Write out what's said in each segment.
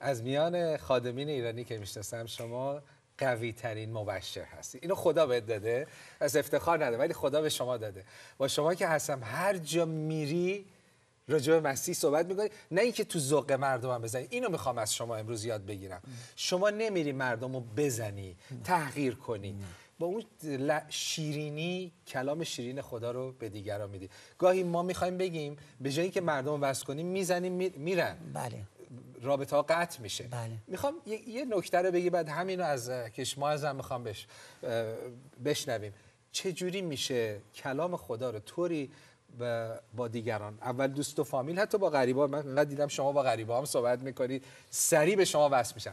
از میان خادمین ایرانی که میشناسم شما قوی ترین مبشر هستی اینو خدا بهت داده از افتخار نده ولی خدا به شما داده با شما که هستم هر جا میری راجع به مسیح صحبت میکنی نه اینکه تو ذوق مردم هم بزنی اینو میخوام از شما امروز یاد بگیرم شما نمیری مردم رو بزنی تحقیر کنی با اون شیرینی کلام شیرین خدا رو به دیگران میدی گاهی ما میخوایم بگیم به جایی که مردم وصل کنیم میزنیم میرن بله رابطه ها قطع میشه بله. میخوام یه نکته رو بگی بعد همینو از کشما ازم میخوام بش بشنویم جوری میشه کلام خدا رو طوری با دیگران اول دوست و فامیل حتی با غریبا من دیدم شما با غریبا هم صحبت میکنید سریع به شما وصل میشن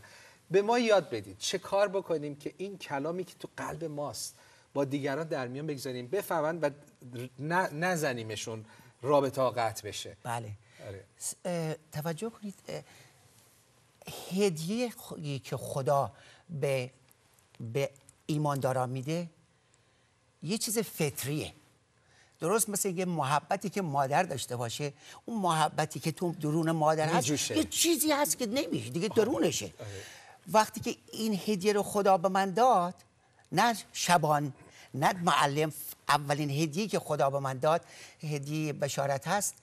به ما یاد بدید چه کار بکنیم که این کلامی که تو قلب ماست با دیگران در میان بگذاریم بفهمند و نزنیمشون رابطه قطع بشه بله آره. توجه کنید هدیه که خدا به, به ایماندارا میده یه چیز فطریه درست مثل یه محبتی که مادر داشته باشه اون محبتی که تو درون مادر هست یه چیزی هست که نمیشه دیگه درونشه وقتی که این هدیه رو خدا به من داد نه شبان نه معلم اولین هدیه که خدا به من داد هدیه بشارت هست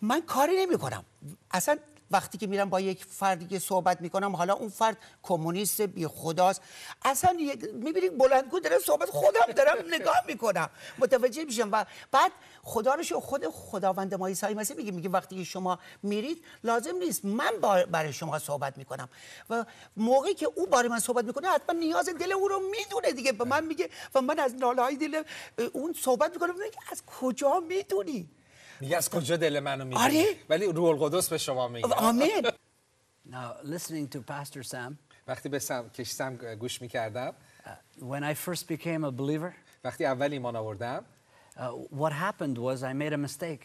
من کاری نمی کنم اصلا وقتی که میرم با یک فردی که صحبت میکنم حالا اون فرد کمونیست بی خداست اصلا میبینید بلندگو داره صحبت خودم دارم نگاه میکنم متوجه میشم و بعد خدا رو خود خداوند ما عیسی مسیح میگه میگه وقتی که شما میرید لازم نیست من برای شما صحبت میکنم و موقعی که او برای من صحبت میکنه حتما نیاز دل او رو میدونه دیگه به من میگه و من از ناله های دل اون صحبت میکنم میگه از کجا میدونی میگه از کجا دل منو میگیری آره ولی روح القدس به شما میگه آمین Now listening to Pastor Sam وقتی به سم کش سم گوش میکردم uh, when I first became a believer وقتی اول ایمان آوردم uh, what happened was I made a mistake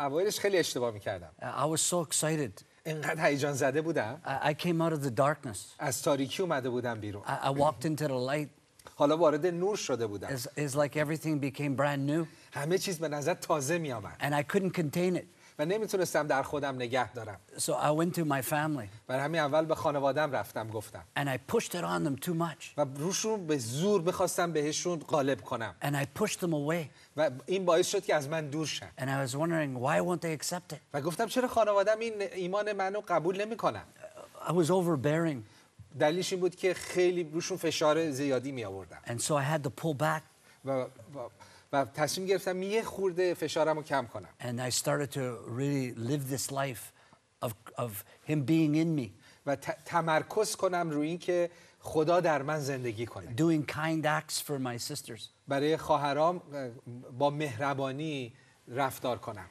اولش خیلی اشتباه میکردم uh, I was so excited اینقدر هیجان زده بودم uh, I came out of the darkness از تاریکی اومده بودم بیرون I, I walked into the light حالا وارد نور شده بودم it's, It's like everything became brand new. همه چیز به نظر تازه می آمد and I couldn't contain it. و نمیتونستم در خودم نگه دارم so I went to my family. و همین اول به خانوادم رفتم گفتم and I pushed it on them too much. و روشون به زور میخواستم بهشون غالب کنم and I pushed them away. و این باعث شد که از من دور شن and I was wondering why won't they accept it. و گفتم چرا خانوادم این ایمان منو قبول نمیکنن I was overbearing. دلیلش این بود که خیلی روشون فشار زیادی می آوردم و, تصمیم گرفتم یه خورده فشارم رو کم کنم started و تمرکز کنم روی اینکه خدا در من زندگی کنه doing for sisters برای خواهرام با مهربانی رفتار کنم